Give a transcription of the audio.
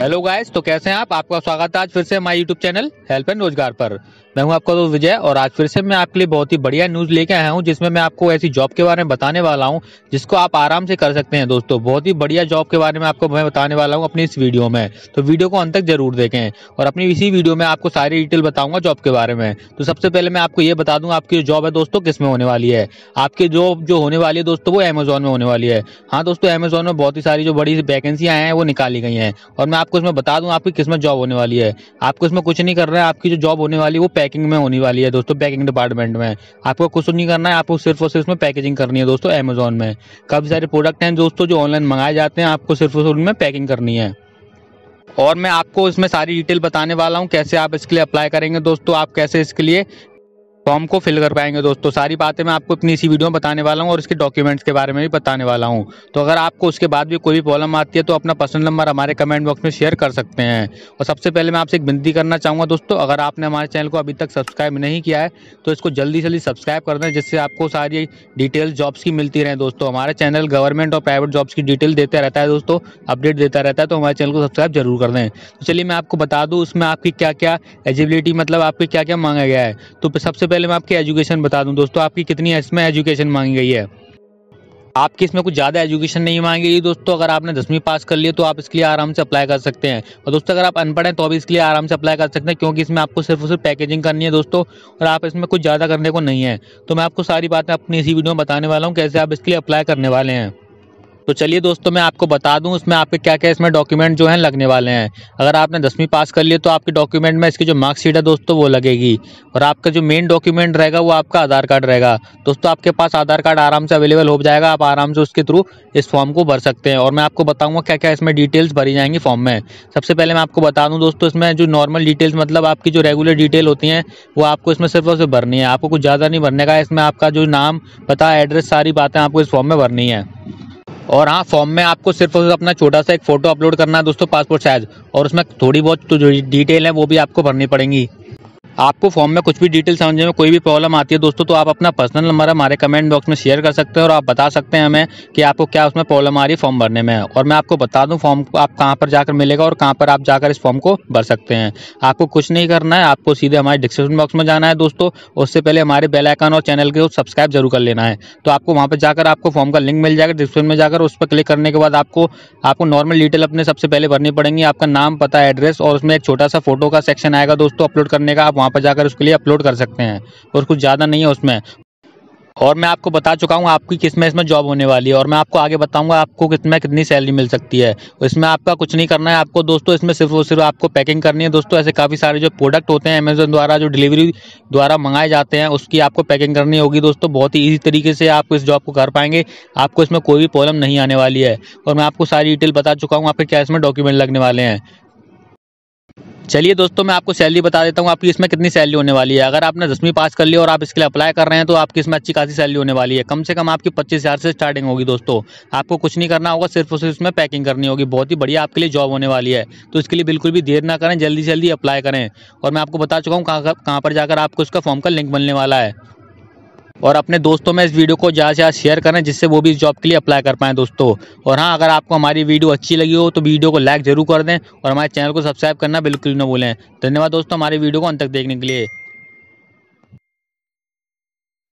hello guys तो कैसे हैं आप आपका स्वागत है आज फिर से हमारे यूट्यूब चैनल हेल्प एंड रोजगार पर मैं हूं आपका दोस्त विजय और आज फिर से मैं आपके लिए बहुत ही बढ़िया न्यूज लेके आया हूं जिसमें मैं आपको ऐसी जॉब के बारे में बताने वाला हूं जिसको आप आराम से कर सकते हैं दोस्तों बहुत ही बढ़िया जॉब के बारे में आपको मैं बताने वाला हूं अपनी इस वीडियो में तो वीडियो को अंत तक जरूर देखें और अपनी इसी वीडियो में आपको सारी डिटेल बताऊंगा जॉब के बारे में तो सबसे पहले मैं आपको ये बता दूं आपकी जो जॉब है दोस्तों किसमें होने वाली है आपकी जॉब जो होने वाली है दोस्तों वो अमेजोन में होने वाली है हाँ दोस्तों अमेजोन में बहुत ही सारी जो बड़ी वैकेंसियाँ हैं वो निकाली गई हैं और मैं आपको इसमें बता दूँ आपकी किस्मत जॉब होने वाली है आपको इसमें कुछ नहीं कर रहा है आपकी जो जॉब होने वाली है वो पैकिंग में होने वाली है दोस्तों पैकिंग डिपार्टमेंट में आपको कुछ नहीं करना है आपको सिर्फ और सिर्फ उसमें पैकेजिंग करनी है दोस्तों अमेजोन में काफ़ी सारे प्रोडक्ट हैं दोस्तों जो ऑनलाइन मंगाए जाते हैं आपको सिर्फ और उनमें पैकिंग करनी है और मैं आपको इसमें सारी डिटेल बताने वाला हूँ कैसे आप इसके लिए अप्लाई करेंगे दोस्तों आप कैसे इसके लिए फॉर्म को फिल कर पाएंगे दोस्तों सारी बातें मैं आपको अपनी इसी वीडियो में बताने वाला हूँ और इसके डॉक्यूमेंट्स के बारे में भी बताने वाला हूँ तो अगर आपको उसके बाद भी कोई भी प्रॉब्लम आती है तो अपना पर्सनल नंबर हमारे कमेंट बॉक्स में शेयर कर सकते हैं और सबसे पहले मैं आपसे एक विनती करना चाहूँगा दोस्तों अगर आपने हमारे चैनल को अभी तक सब्सक्राइब नहीं किया है तो इसको जल्दी से जल्दी सब्सक्राइब कर दें जिससे आपको सारी डिटेल जॉब्स की मिलती रहे दोस्तों हमारा चैनल गवर्नमेंट और प्राइवेट जॉब्स की डिटेल देता रहता है दोस्तों अपडेट देता रहता है तो हमारे चैनल को सब्सक्राइब जरूर कर दें तो चलिए मैं आपको बता दूँ उसमें आपकी क्या क्या एलिजिबिलिटी मतलब आपकी क्या क्या मांगा गया है तो सबसे पहले मैं आपकी एजुकेशन बता दूं दोस्तों आपकी कितनी इसमें एजुकेशन मांगी गई है आपकी इसमें कुछ ज़्यादा एजुकेशन नहीं मांगी गई दोस्तों अगर आपने दसवीं पास कर लिया तो आप इसके लिए आराम से अप्लाई कर सकते हैं और दोस्तों अगर आप अनपढ़ हैं तो भी इसके लिए आराम से अप्लाई कर सकते हैं क्योंकि इसमें आपको सिर्फ सिर्फ पैकेजिंग करनी है दोस्तों और आप इसमें कुछ ज़्यादा करने को नहीं है तो मैं आपको सारी बातें अपनी इसी वीडियो में बताने वाला हूँ कैसे आप इसके लिए अप्लाई करने वाले हैं तो चलिए दोस्तों मैं आपको बता दूं उसमें आपके क्या क्या इसमें डॉक्यूमेंट जो है लगने वाले हैं अगर आपने दसवीं पास कर लिए तो आपके डॉक्यूमेंट में इसकी जो मार्कशीट है दोस्तों वो लगेगी और आपका जो मेन डॉक्यूमेंट रहेगा वो आपका आधार कार्ड रहेगा दोस्तों आपके पास आधार कार्ड आराम से अवेलेबल हो जाएगा आप आराम से उसके थ्रू इस फॉर्म को भर सकते हैं और मैं आपको बताऊँगा क्या क्या इसमें डिटेल्स भरी जाएंगी फॉर्म में सबसे पहले मैं आपको बता दूँ दोस्तों इसमें जो नॉर्मल डिटेल्स मतलब आपकी जो रेगुलर डिटेल होती हैं वो आपको इसमें सिर्फ और भरनी है आपको कुछ ज़्यादा नहीं भरने का इसमें आपका जो नाम पता एड्रेस सारी बातें आपको इस फॉर्म में भरनी है और हाँ फॉर्म में आपको सिर्फ अपना छोटा सा एक फ़ोटो अपलोड करना है दोस्तों पासपोर्ट साइज़ और उसमें थोड़ी बहुत जो डिटेल है वो भी आपको भरनी पड़ेंगी आपको फॉर्म में कुछ भी डिटेल समझने में कोई भी प्रॉब्लम आती है दोस्तों तो आप अपना पर्सनल नंबर हमारे कमेंट बॉक्स में शेयर कर सकते हैं और आप बता सकते हैं हमें कि आपको क्या उसमें प्रॉब्लम आ रही है फॉर्म भरने में और मैं आपको बता दूं फॉर्म आप कहाँ पर जाकर मिलेगा और कहाँ पर आप जाकर इस फॉर्म को भर सकते हैं आपको कुछ नहीं करना है आपको सीधे हमारे डिस्क्रिप्शन बॉक्स में जाना है दोस्तों उससे पहले हमारे बेलाइकन और चैनल को सब्सक्राइब जरूर कर लेना है तो आपको वहाँ पर जाकर आपको फॉर्म का लिंक मिल जाएगा डिस्क्रिप्शन में जाकर उस पर क्लिक करने के बाद आपको आपको नॉर्मल डिटेल अपने सबसे पहले भरनी पड़ेंगी आपका नाम पता एड्रेस और उसमें एक छोटा सा फोटो का सेक्शन आएगा दोस्तों अपलोड करने का आप वहाँ पर जाकर उसके लिए अपलोड कर सकते हैं और कुछ ज़्यादा नहीं है उसमें और मैं आपको बता चुका हूँ आपकी किस में इसमें जॉब होने वाली है और मैं आपको आगे बताऊँगा आपको किसमें कितनी सैलरी मिल सकती है इसमें आपका कुछ नहीं करना है आपको दोस्तों इसमें सिर्फ और सिर्फ आपको पैकिंग करनी है दोस्तों ऐसे काफ़ी सारे जो प्रोडक्ट होते हैं अमेजोन द्वारा जो डिलीवरी द्वारा मंगाए जाते हैं उसकी आपको पैकिंग करनी होगी दोस्तों बहुत ही ईजी तरीके से आप इस जॉब को कर पाएंगे आपको इसमें कोई भी प्रॉब्लम नहीं आने वाली है और मैं आपको सारी डिटेल बता चुका हूँ आपके क्या इसमें डॉक्यूमेंट लगने वाले हैं चलिए दोस्तों मैं आपको सैलरी बता देता हूँ आपकी इसमें कितनी सैलरी होने वाली है अगर आपने दसवीं पास कर लिया और आप इसके लिए अप्लाई कर रहे हैं तो आपकी इसमें अच्छी खासी सैलरी होने वाली है कम से कम आपकी पच्चीस हज़ार से स्टार्टिंग होगी दोस्तों आपको कुछ नहीं करना होगा सिर्फ उसे इसमें पैकिंग करनी होगी बहुत ही बढ़िया आपके लिए जॉब होने वाली है तो इसके लिए बिल्कुल भी देर ना करें जल्दी से जल्दी अप्लाई करें और मैं आपको बता चुका हूँ कहाँ पर जाकर आपको उसका फॉर्म का लिंक मिलने वाला है और अपने दोस्तों में इस वीडियो को ज़्यादा से ज़्यादा शेयर करें जिससे वो भी इस जॉब के लिए अप्लाई कर पाएँ दोस्तों और हाँ अगर आपको हमारी वीडियो अच्छी लगी हो तो वीडियो को लाइक ज़रूर कर दें और हमारे चैनल को सब्सक्राइब करना बिल्कुल ना भूलें धन्यवाद दोस्तों हमारी वीडियो को अंत तक देखने के लिए